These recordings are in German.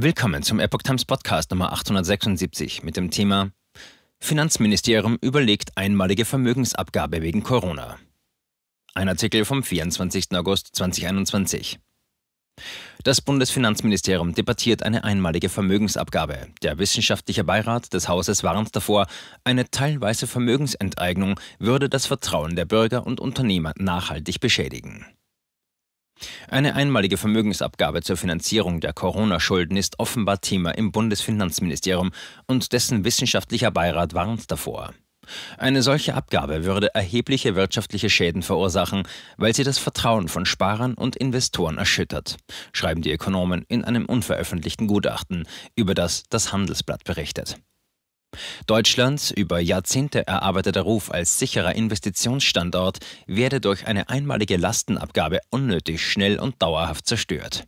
Willkommen zum Epoch Times Podcast Nummer 876 mit dem Thema Finanzministerium überlegt einmalige Vermögensabgabe wegen Corona. Ein Artikel vom 24. August 2021. Das Bundesfinanzministerium debattiert eine einmalige Vermögensabgabe. Der wissenschaftliche Beirat des Hauses warnt davor, eine teilweise Vermögensenteignung würde das Vertrauen der Bürger und Unternehmer nachhaltig beschädigen. Eine einmalige Vermögensabgabe zur Finanzierung der Corona-Schulden ist offenbar Thema im Bundesfinanzministerium und dessen wissenschaftlicher Beirat warnt davor. Eine solche Abgabe würde erhebliche wirtschaftliche Schäden verursachen, weil sie das Vertrauen von Sparern und Investoren erschüttert, schreiben die Ökonomen in einem unveröffentlichten Gutachten, über das das Handelsblatt berichtet. Deutschlands über Jahrzehnte erarbeiteter Ruf als sicherer Investitionsstandort werde durch eine einmalige Lastenabgabe unnötig schnell und dauerhaft zerstört.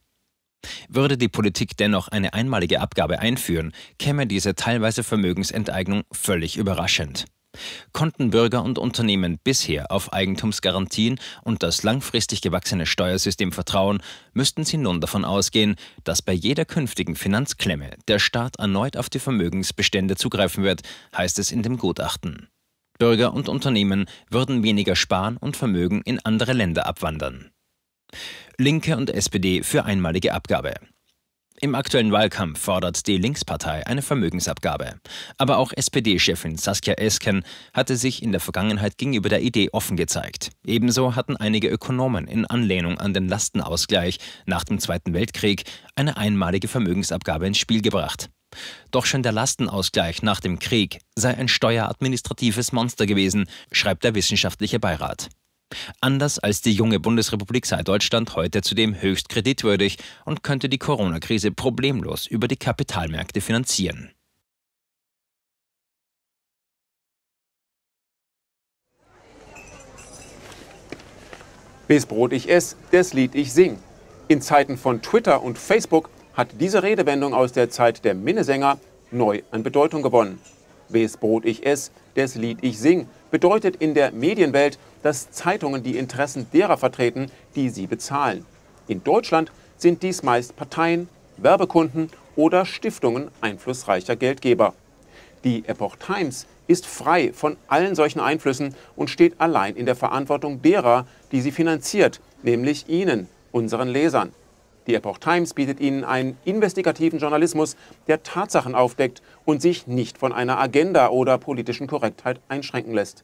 Würde die Politik dennoch eine einmalige Abgabe einführen, käme diese teilweise Vermögensenteignung völlig überraschend. Konnten Bürger und Unternehmen bisher auf Eigentumsgarantien und das langfristig gewachsene Steuersystem vertrauen, müssten sie nun davon ausgehen, dass bei jeder künftigen Finanzklemme der Staat erneut auf die Vermögensbestände zugreifen wird, heißt es in dem Gutachten. Bürger und Unternehmen würden weniger sparen und Vermögen in andere Länder abwandern. Linke und SPD für einmalige Abgabe. Im aktuellen Wahlkampf fordert die Linkspartei eine Vermögensabgabe. Aber auch SPD-Chefin Saskia Esken hatte sich in der Vergangenheit gegenüber der Idee offen gezeigt. Ebenso hatten einige Ökonomen in Anlehnung an den Lastenausgleich nach dem Zweiten Weltkrieg eine einmalige Vermögensabgabe ins Spiel gebracht. Doch schon der Lastenausgleich nach dem Krieg sei ein steueradministratives Monster gewesen, schreibt der wissenschaftliche Beirat. Anders als die junge Bundesrepublik sei Deutschland heute zudem höchst kreditwürdig und könnte die Corona-Krise problemlos über die Kapitalmärkte finanzieren. Bis Brot ich ess, das Lied ich sing. In Zeiten von Twitter und Facebook hat diese Redewendung aus der Zeit der Minnesänger neu an Bedeutung gewonnen. Bis Brot ich ess, das Lied ich sing bedeutet in der Medienwelt, dass Zeitungen die Interessen derer vertreten, die sie bezahlen. In Deutschland sind dies meist Parteien, Werbekunden oder Stiftungen einflussreicher Geldgeber. Die Epoch Times ist frei von allen solchen Einflüssen und steht allein in der Verantwortung derer, die sie finanziert, nämlich Ihnen, unseren Lesern. Die Epoch Times bietet Ihnen einen investigativen Journalismus, der Tatsachen aufdeckt und sich nicht von einer Agenda oder politischen Korrektheit einschränken lässt.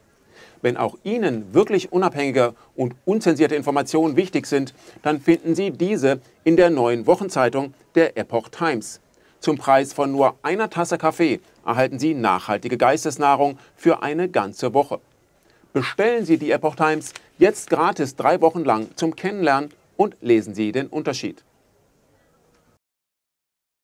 Wenn auch Ihnen wirklich unabhängige und unzensierte Informationen wichtig sind, dann finden Sie diese in der neuen Wochenzeitung der Epoch Times. Zum Preis von nur einer Tasse Kaffee erhalten Sie nachhaltige Geistesnahrung für eine ganze Woche. Bestellen Sie die Epoch Times jetzt gratis drei Wochen lang zum Kennenlernen und lesen Sie den Unterschied.